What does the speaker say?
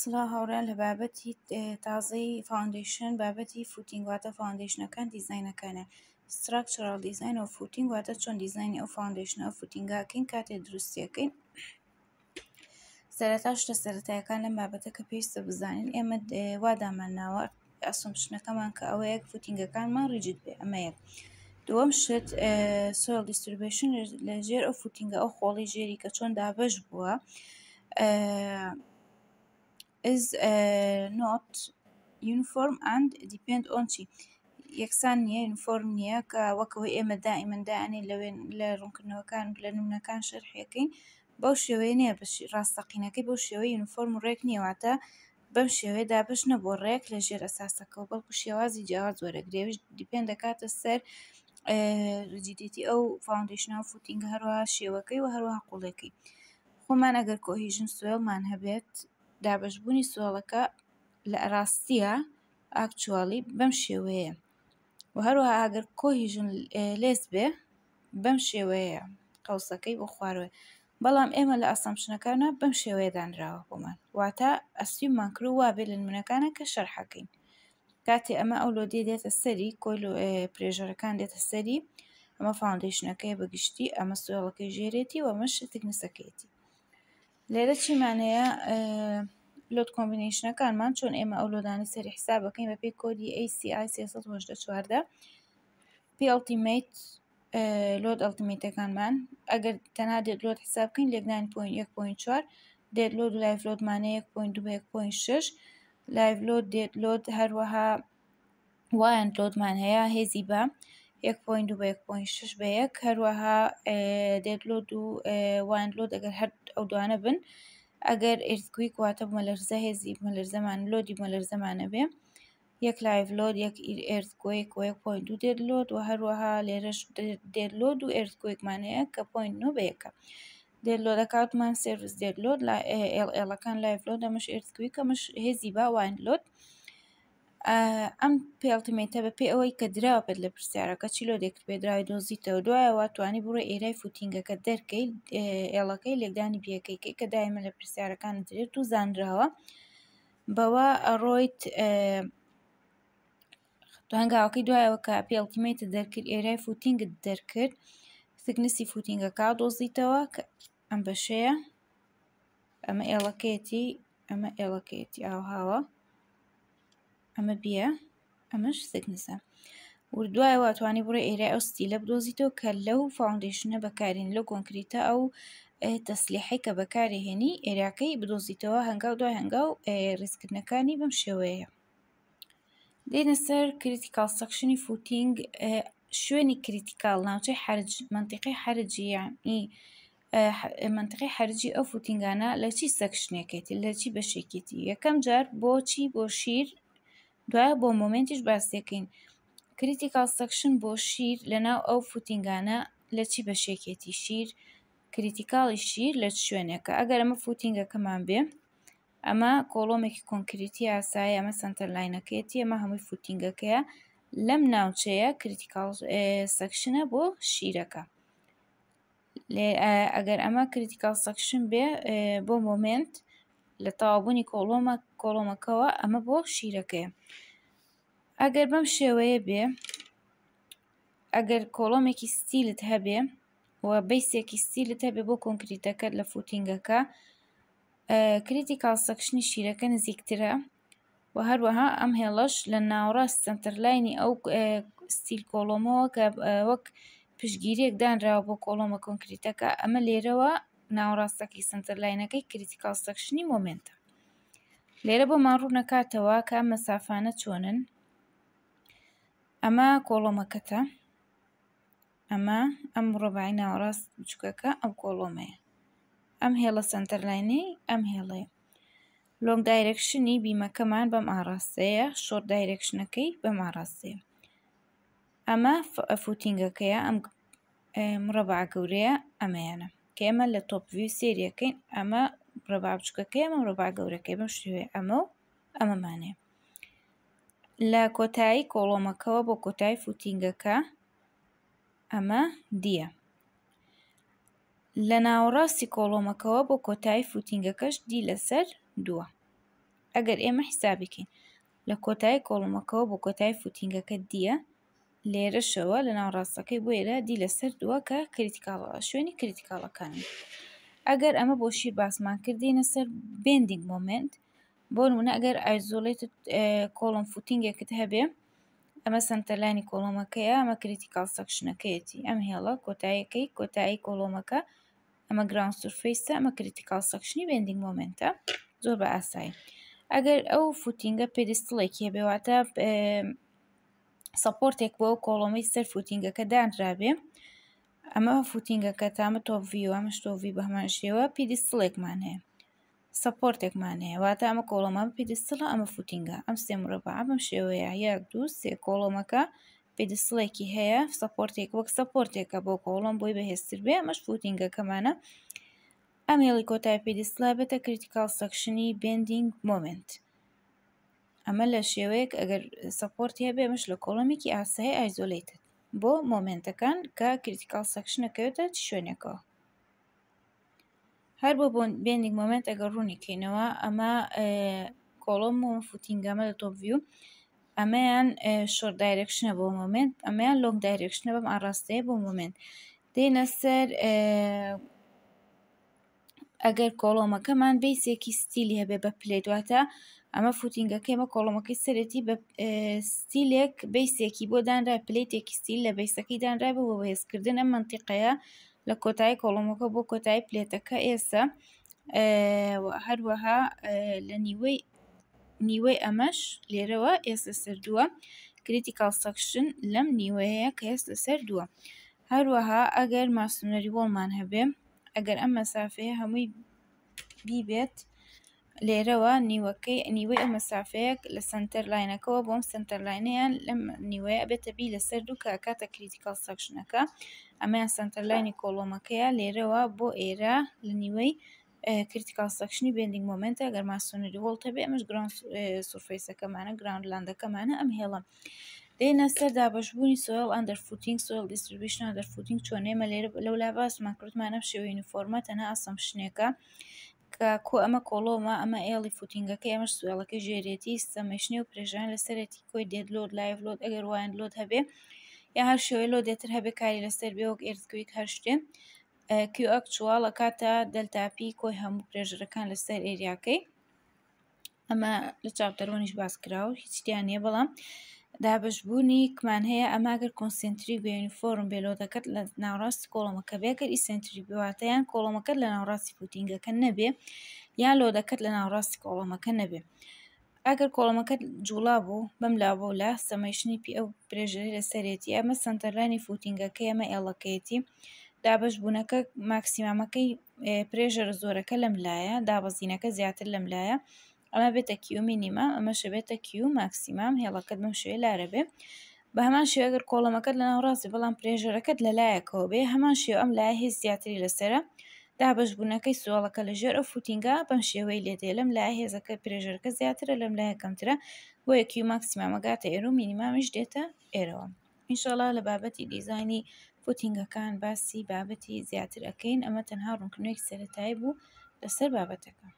سڵا هاوڕیان لە بابەتی تازەی فاندیشن بابەتی فوتینگ واتە فاندیشنەکان دیزینەکانە ستراکچرال دیزین و فوتینگ واتە چۆن دیزینی ئەو فاندیشنە فوتینگاکەین کاتێ دروستیەکەین سەرەتاش لە سەتایەکان لە بابەتە کە پێویستە بزانین ئێمە وادامانناوە ئەسمشنەکەمان کە ئەوە یەک فوتینگەکانمان ڕیجیت بێ ئەمەیە دووەم شت سۆل دیستریبشن لە ژێر ئەو فوتینگە ئەو خۆڵی ژێری کە چۆن دابش بووە is uh, not uniform and depend on چی یەکسان نیە یونفۆرم نییە کە وەکەوەی ئێمە دائیمەدانێ لەوێن لە ڕوونکردنەوەکان لە نمونەکان شەرحەکەین بەو شێوەیە نیە ڕاستەقینەکەی بۆ شێوەی یونفۆرم ڕێک نیێواتە بەم شێوەیەدا بش نەبوو ڕێک لە ژێر ئەساسەکە و بەڵکو شێوازی جیاواز وەرەگرێوش دیپێن دەکاتە سەر جیدیتی ئەو فاندیشنا فوتینگ هەروە شێوەکەی و هەروەها قوڵەکەی خۆمان ئەگەر کۆهیژن سوێلمان هەبێت دابەشبوونی سۆڵەکە لە ئەراستیە ئاکچوالی بەم شێوەیە و هەروەها ئاگەر کۆهیژن لێز بێ بەم شێوەیە قەوسەکەی بۆ خواروێ بەڵام ئێمە لە ئەسامشنەکانە بەم شێوەیە دانراوە بۆمان واتە ئەسیمان کرد وابێ لە نمونەکانە کە شەرحەکەین کاتێ ئەمە ئەو لۆدیە دێتە سەری کۆیل و پرێژەرەکان دێتە سەری ئەمە فاندیشنەکەی بەگشتی ئەمە سوێڵەکەی ژێرێتی وەمەش تکنسەکەیەتی لێرە چیمانەیە لۆت کۆمبینیشنەکانمان چۆن ئێمە ئەو لۆدانی سەری حساب بەکەین بە پێی کۆدی ACI4 پڵتیمیت لۆت ئەلتیمیتەکانمان ئەگەر تەنها دێت لۆت حسابکەین لێکدان 1.4 دێت لۆ و لایف لۆتمانە 1.2.6 لایف لۆت دێت لۆت هەروەها وایەن لۆتمان هەیە هێزی بە 1.2 بە 1.6 بە 1 هەروەها دێتلۆ و وانلۆ دەگەر هەر ئەو دوانە بن ئەگەر ئرتکوی کواتە مەلەرزە هێزی مەلەرزەمان لۆدی مەلەرزەمانە بێ یەک لایڤلۆد یەک ئێرتکۆیک و 1.2 دێتلۆد و هەروەها لێرەش دێتلۆد و ئێرتکۆیکمانەیە کە 0.9 بە 1 دێتلۆدەکاتمان سروس دێتلۆد ئێڵەکان لایڤلۆ دەمەش ئێرتکوی کەمەش هێزی باوان لۆد. ئەم پێڵتیمێتە بە پێی ئەوەی کە درراوە بێت لە پرسیارەکە چیلۆ دێکرد بێدراوی دۆزیتەوە دوایەوە توانی بڕۆ ئێرای فوتینگەکە دەرکەی ئێڵەکەی لێکدانی بیەکەیکەی کە دایمە لە پرسیارەکان درێت و زانراوە بەوە ئەڕۆیت دوهنگاوەکەی دوایەوە کە پێڵتیمێتە دەرکرد ئێرای فوتینگت دەرکرد سگنسی فوتینگەکە دۆزیتەوە کە ئەم بەشەیە ئەمە ئێڵەکەیەتی ئەمە ئێڵەکەیەتی ئاوهاوە ئەمە بیە ئەمەش سگنسە وردوایە واتوانی بڕێ ئێرە ئەو ستیلە بدۆزیتەوە کە لەو فاونندیشنە بەکارین لەو کۆنکریتە ئەو تەسلیحی کە بەکارهێنی عێراکەی بدۆزیتەوە هەنگاو دوای هەنگاو ڕیزکردنەکانی بەم شێوەیە دێنە سەر کریتیکال سەکشنی فوتینگ شوێنی کریتیکال ناوچەی حرج منطقی حرجی یعنی منطقی حرجی ئەو فوتینگانە لە چی سەکشنێکێتی لە چی بەشێکێتی یەکەم جار بۆچی بۆ شیر دوایە بۆ مۆمنتیش باسیەکەین کریتیکال سەکشن بۆ شیر لەناو ئەو فوتینگانە لە چی بەشێکێتی شیر کریتیکاڵی شیر لە شوێنێکە ئەگەر ئەمە فوتینگەکەمان بێ ئەمە کۆڵۆمێکی کۆنکریتی ئاسایی ئەمە سنتەر لاینەکەێتی ئەمە هەمووی فوتینگەکەیە لەم ناوچەیە کریتیکال سەکشنە بۆ شیرەکە ئەگەر ئەمە کریتیکال سەکشن بێ بۆ مۆمنت لە تاوابوونی کۆڵۆمە کۆڵۆمەکەەوە ئەمە بۆ شیرەکەی ئەگەر بەم شێوەیە بێ ئەگەر کۆڵۆمێکی ستیلت هەبێ و بەیسێکی ستیلت هەبێ بۆ کۆنکریتەکەت لە فوتینگەکە کریتی کاسەکشنی شیرەکە نزیکترە و هەروەها ئەم هێڵەش لە ناوڕاست سنتەرلاینی ئەو ستیل کۆڵۆمەوە کە وەک پشگیریەک دانراوە بۆ کۆڵۆمە کۆنکریتەکە ئەمە لێرەوە ناوەڕاستەکەی سنتەرلاینەکەی کریتیکال سەکشنی مۆمنتە لێرە بۆ ماڕوو نەکاتەوە کە مەسافانە چۆنن ئەمە کۆڵۆمەکەتە ئەمە ئەم ڕۆبای ناوەڕاست بچکەکە ئەم کۆڵۆمەیە ئەم هێڵە سنتەرلاینەی ئەم هێڵێ لۆنگ دایرەکشنی بیمەکەمان بەم ئاراستەیە شۆر دایرەکشنەکەی بەم ئاراستەیە ئەمە فوتینگەکەیە ئەم مرەبع گەورەیە ئەمەیانە کە ئێمە لە تۆپوی سریەکەین ئەمە ڕێبا بچکەکە ئەمە ڕۆبا گەورەکەی بەم شوێ ئەمە و ئەمەمانێ لە کۆتایی کۆڵۆمەکەەوە بۆ کۆتای فوتینگەکە ئەمە دیە لە ناوەڕاستی کۆڵۆمەکەەوە بۆ کۆتایی فوتینگەکەش دی لەسەر دووە ئەگەر ئێمە حیسابکەین لە کۆتایی کۆڵمەکەەوە بۆ کۆتای فوتینگەکە دیە لێرەشەوە لە ناوڕاستەکەی بۆ ێرە دی لەسەر دووە کە کریتیکاڵە شوێنی کریتیکاڵەکانن ئەگەر ئەمە بۆ شیر باسمان کردینە سەر بندنگ مۆمنت بۆ نمونە ئەگەر ئایزۆڵێت کۆڵم فوتینگێکت هەبێ ئەمە سنتەلانی کۆڵۆمەکەیە ئەمە کریتیکال سەکشنەکەیەتی ئەم هێڵە کۆتایەکەی کۆتایی کۆڵۆمەکە ئەمە گراون سورفیسە ئەمە کریتیکال سەکشنی بندنگ مۆمنتە زۆر بە ئاسایی ئەگەر ئەو فوتینگە پێدەستڵێکی هەبێواتە سپۆرتێک بۆ کۆڵۆمی سەر فوتینگەکە دانرابێ ئەمە فوتینگەکە تامە تۆڤوی ئەمە شتۆڤی بەمان شێوە پیدیستڵێکمان هەیە سپۆرتێکمان هەیە واتە ئەمە کۆڵۆمان پیدیستڵە ئەمە فوتینگە ئەم سێ مرۆبە ئەم شێوەیە یەک دو سێ کۆڵۆمەکە پێدیسڵێکی هەیە سپۆرتێک وەک سپۆرتێکە بۆ کۆڵۆم بۆی بەهێستر بێ ئەمەش فوتینگەکەمانە ئەم هێڵی کۆتای پێدیسلا بێتە کریتیکال سەکشنی بندینگ مۆمنت. ئەمە لە شێوەیەک ئەگەر سەپۆرت هەیە بێمش لە کۆڵەمێکی ئاسایی ئایزۆلیتت بۆ مۆمنتەکان کە کریتیکال سەکشنەکەوێتە شوێنێکەوە هەر بۆ بۆن بێنێک مۆمنت ئەگەر ڕوونیکەینەوە ئەمە کۆڵۆم و فوتینگەمە لە تۆڤیو ئەمەیان شۆر دایرێکشنە بۆ مۆمنت ئەمەیان لۆنگ دایرێکشنە بەم ئاڕاستەیە بۆ مۆمنت دێنە سەر ئەگەر کۆڵۆمەکەمان بیسێکی ستیلی هەبێ بە پلێ دواتە ئەمە فوتینگەکەمە کۆڵۆمەکەی سەرەتی بە ستیلێک بیسێکی بۆ دانرا پلەیتێکی ستیل لە بیسەکەی دانرا بە بۆ هێزکردن ئەم منتیقەیە لە کۆتایی کۆڵۆمەکە بۆ کۆتایی پلێتەکە ئێستا هەروەها لە نیوەی نیوەی ئەمەش لێرەوە ئێستا سردووە کریتیکال سەکشن لەم نیوەیە کە ئێستا سردووە هەروەها ئەگەر ماسونەری وڵمان هەبێ ئەگەر ئەم مەسافەیە هەمووی بیبێت لێرەوە نیوەکەی نیوەی ئەمە سافەیەک لە سنتەر لاینەکەەوە بۆم سنتەر لاینەیان لەم نیوەیە بێتە بی لەسەر دوو کاکاتە کریتیکال سەکشنەکە ئەمەیان سنتەر لاینی کۆڵۆمەکەیە لێرەوە بۆ ئێرە لە نیوەی کریتیکال سەکشنی بێندنگ مۆمنتە گەرماسۆنری وڵتە بێ ئەمەش گران سوفیسەکەمانە گراوندلاندەکەمانە ئەم هێڵم. دێنە سەر دابشبوونی سۆیل ئەندەرفوتینگ سۆیل دیستریبیشن ئەندەرفوتینگ چۆنێمە لێرە لەولا باسمان کردمانە شێوە یونیفۆرمە تەنە ئاسم شنێکە کە کۆ ئەمە کۆڵۆمە ئەمە ئێڵی فوتینگەکە ئەمەش سوێڵەکە ژێرێتی سەمەشنی و پرێژان لەسەرێتی کۆی دێت لۆد لایڤ لۆد ئەگەر وایند لۆد هەبێ یا هەر شێوەی لۆ دێتر هەبێ کاری لەسەر بێوەک ئێرزگویت هەر شتێ کیواکچوالە کاتە دەلتاپی کۆی هەموو پرێژەکان لەسەر ئێریاکەی ئەمە لە چاپتەرۆنیش باس کراوە هیچ دیان نیە بەڵام دابەشبوونی کمان هەیە ئەماگەر کۆنسنتری بە یونیفۆرم بێ لۆدەکەت لە ناوڕاستی کۆڵمەکە بێکرد ئیسنتری بواتەیان کۆڵمەکەت لە ناوڕاستی پوتینگەکە نەبێ یا لۆدەکەت لە ناوڕاستی کۆڵمەکە نەبێ ئەگەر کۆڵمەکەت جوڵا بوو بەم لابوو لە سەمەشنی پی ئەو پرێژری لە سەرێتی ئەمە سنتەرانی فوتینگەکە ئەمە ئێڵەکەیەتی دابش بوونەکە ماکسیمامەکەی پرێژر زۆرەکە لەم لایە دابەزینەکە زیاتر لەم لایە ئەمە بێتە کیو مینیما ئەمەشە بێتە کیو ماکسیمام هێڵەکەت بم شوێ لارە بێ بە هەمان شێگەر کۆڵەمەکەت لە ناوڕاستی بەڵام پرێژەرەکەت لەلایەکەوە بێ هەمان شێو ئەم لای هێز زیاتری لەسرە دابشبوونەکەی سوالەکە لە ژێر ئەو فوتینگە بەم شێوەی لێدێ لەم لای هێزەکە پرێژەرەکە زیاترە لەم لای کەمترە بۆ یەکی ماکسیمامەگاتە ئێرو مینیمامیش دێتە ئێرەوە ئینشاڵا لە بابەتی دیزانی فوتینگەکان باسی بابەتی زیاتر ئەەکەین ئەمە تەنها ڕوونکنێک سەتای بوو لەسەر بابەتەکە.